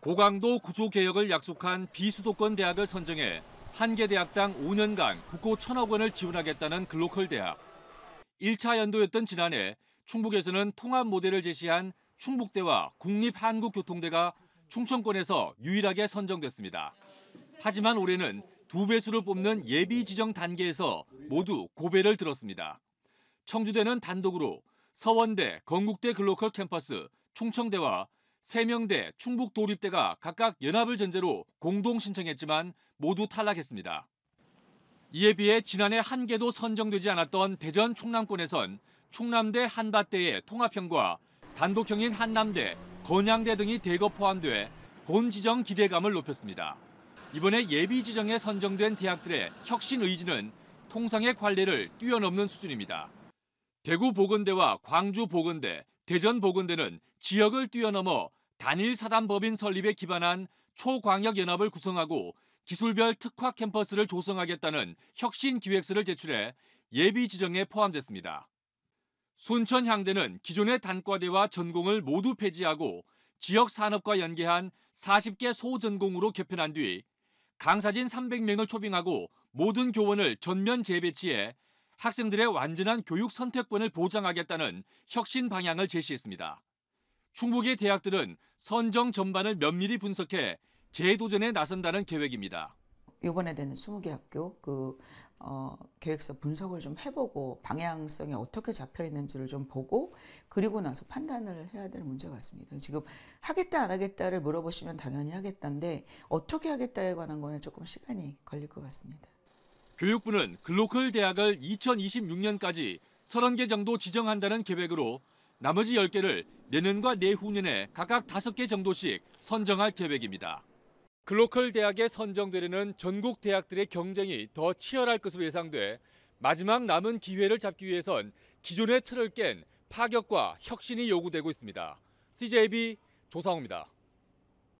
고강도 구조 개혁을 약속한 비수도권 대학을 선정해 한 개 대학당 5년간 국고 천억 원을 지원하겠다는 글로컬 대학. 1차 연도였던 지난해 충북에서는 통합 모델을 제시한 충북대와 국립한국교통대가 충청권에서 유일하게 선정됐습니다. 하지만 올해는 두 배수를 뽑는 예비 지정 단계에서 모두 고배를 들었습니다. 청주대는 단독으로 서원대, 건국대 글로컬 캠퍼스, 충청대와 세명대, 충북 도립대가 각각 연합을 전제로 공동 신청했지만 모두 탈락했습니다. 이에 비해 지난해 한 개도 선정되지 않았던 대전 충남권에선 충남대 한밭대의 통합형과 단독형인 한남대, 건양대 등이 대거 포함돼 본 지정 기대감을 높였습니다. 이번에 예비 지정에 선정된 대학들의 혁신 의지는 통상의 관례를 뛰어넘는 수준입니다. 대구 보건대와 광주 보건대, 대전 보건대는 지역을 뛰어넘어 단일 사단법인 설립에 기반한 초광역연합을 구성하고 기술별 특화 캠퍼스를 조성하겠다는 혁신 기획서를 제출해 예비 지정에 포함됐습니다. 순천 향대는 기존의 단과대와 전공을 모두 폐지하고 지역 산업과 연계한 40개 소전공으로 개편한 뒤 강사진 300명을 초빙하고 모든 교원을 전면 재배치해 학생들의 완전한 교육 선택권을 보장하겠다는 혁신 방향을 제시했습니다. 충북의 대학들은 선정 전반을 면밀히 분석해 재도전에 나선다는 계획입니다. 이번에 되는 20개 학교 그 어, 계획서 분석을 좀 해보고 방향성이 어떻게 잡혀 있는지를 좀 보고 그리고 나서 판단을 해야 될 문제 같습니다. 지금 하겠다 안 하겠다를 물어보시면 당연히 하겠다인데 어떻게 하겠다에 관한 거는 조금 시간이 걸릴 것 같습니다. 교육부는 글로컬 대학을 2026년까지 30개 정도 지정한다는 계획으로 나머지 10개를 내년과 내후년에 각각 5개 정도씩 선정할 계획입니다. 글로컬 대학에 선정되려는 전국 대학들의 경쟁이 더 치열할 것으로 예상돼 마지막 남은 기회를 잡기 위해선 기존의 틀을 깬 파격과 혁신이 요구되고 있습니다. CJB 조상우입니다.